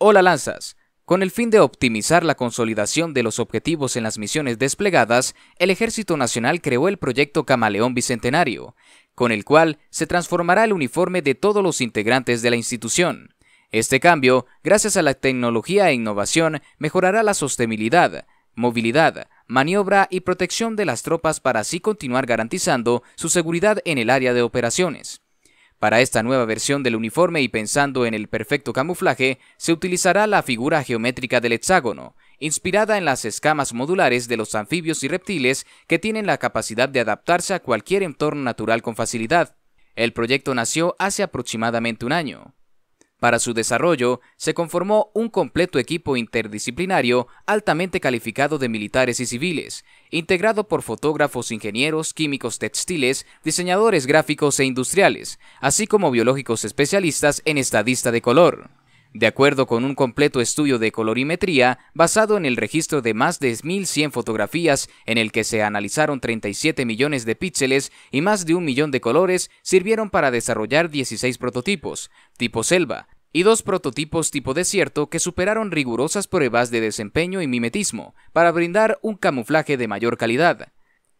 Hola lanzas. Con el fin de optimizar la consolidación de los objetivos en las misiones desplegadas, el Ejército Nacional creó el proyecto Camaleón Bicentenario, con el cual se transformará el uniforme de todos los integrantes de la institución. Este cambio, gracias a la tecnología e innovación, mejorará la sostenibilidad, movilidad, maniobra y protección de las tropas para así continuar garantizando su seguridad en el área de operaciones. Para esta nueva versión del uniforme y pensando en el perfecto camuflaje, se utilizará la figura geométrica del hexágono, inspirada en las escamas modulares de los anfibios y reptiles que tienen la capacidad de adaptarse a cualquier entorno natural con facilidad. El proyecto nació hace aproximadamente un año. Para su desarrollo, se conformó un completo equipo interdisciplinario altamente calificado de militares y civiles, integrado por fotógrafos, ingenieros, químicos textiles, diseñadores gráficos e industriales, así como biológicos especialistas en estadista de color de acuerdo con un completo estudio de colorimetría basado en el registro de más de 1.100 fotografías en el que se analizaron 37 millones de píxeles y más de un millón de colores, sirvieron para desarrollar 16 prototipos, tipo selva, y dos prototipos tipo desierto que superaron rigurosas pruebas de desempeño y mimetismo para brindar un camuflaje de mayor calidad.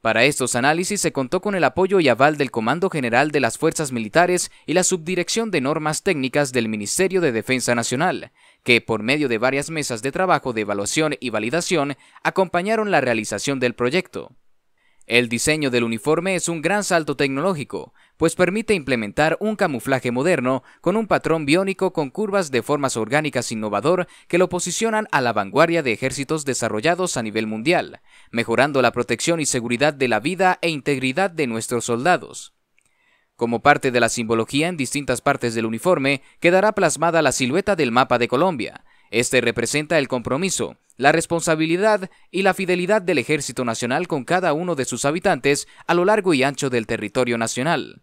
Para estos análisis se contó con el apoyo y aval del Comando General de las Fuerzas Militares y la Subdirección de Normas Técnicas del Ministerio de Defensa Nacional, que por medio de varias mesas de trabajo de evaluación y validación acompañaron la realización del proyecto. El diseño del uniforme es un gran salto tecnológico, pues permite implementar un camuflaje moderno con un patrón biónico con curvas de formas orgánicas innovador que lo posicionan a la vanguardia de ejércitos desarrollados a nivel mundial, mejorando la protección y seguridad de la vida e integridad de nuestros soldados. Como parte de la simbología en distintas partes del uniforme, quedará plasmada la silueta del mapa de Colombia, este representa el compromiso, la responsabilidad y la fidelidad del Ejército Nacional con cada uno de sus habitantes a lo largo y ancho del territorio nacional.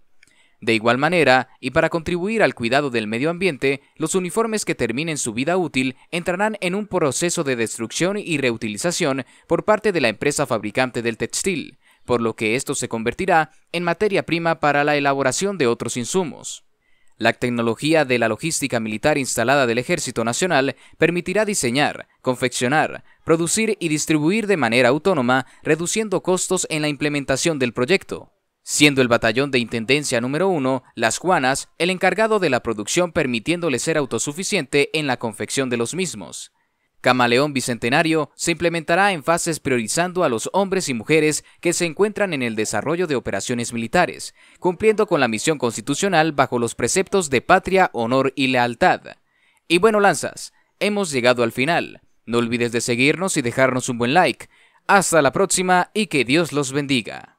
De igual manera, y para contribuir al cuidado del medio ambiente, los uniformes que terminen su vida útil entrarán en un proceso de destrucción y reutilización por parte de la empresa fabricante del textil, por lo que esto se convertirá en materia prima para la elaboración de otros insumos. La tecnología de la logística militar instalada del Ejército Nacional permitirá diseñar, confeccionar, producir y distribuir de manera autónoma, reduciendo costos en la implementación del proyecto. Siendo el batallón de Intendencia número 1, Las Juanas, el encargado de la producción permitiéndole ser autosuficiente en la confección de los mismos. Camaleón Bicentenario se implementará en fases priorizando a los hombres y mujeres que se encuentran en el desarrollo de operaciones militares, cumpliendo con la misión constitucional bajo los preceptos de patria, honor y lealtad. Y bueno, lanzas, hemos llegado al final. No olvides de seguirnos y dejarnos un buen like. Hasta la próxima y que Dios los bendiga.